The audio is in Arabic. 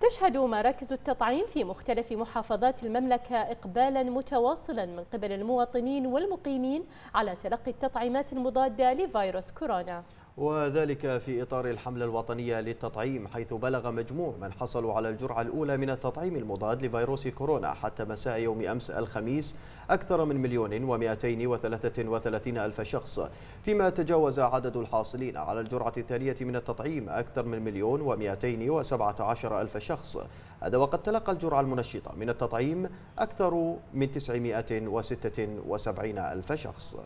تشهد مراكز التطعيم في مختلف محافظات المملكة إقبالا متواصلا من قبل المواطنين والمقيمين على تلقي التطعيمات المضادة لفيروس كورونا وذلك في إطار الحملة الوطنية للتطعيم حيث بلغ مجموع من حصلوا على الجرعة الأولى من التطعيم المضاد لفيروس كورونا حتى مساء يوم أمس الخميس أكثر من مليون ومائتين وثلاثة وثلاثين ألف شخص فيما تجاوز عدد الحاصلين على الجرعة الثانية من التطعيم أكثر من مليون ومائتين وسبعة عشر ألف شخص هذا وقد تلقى الجرعة المنشطة من التطعيم أكثر من 976 ألف شخص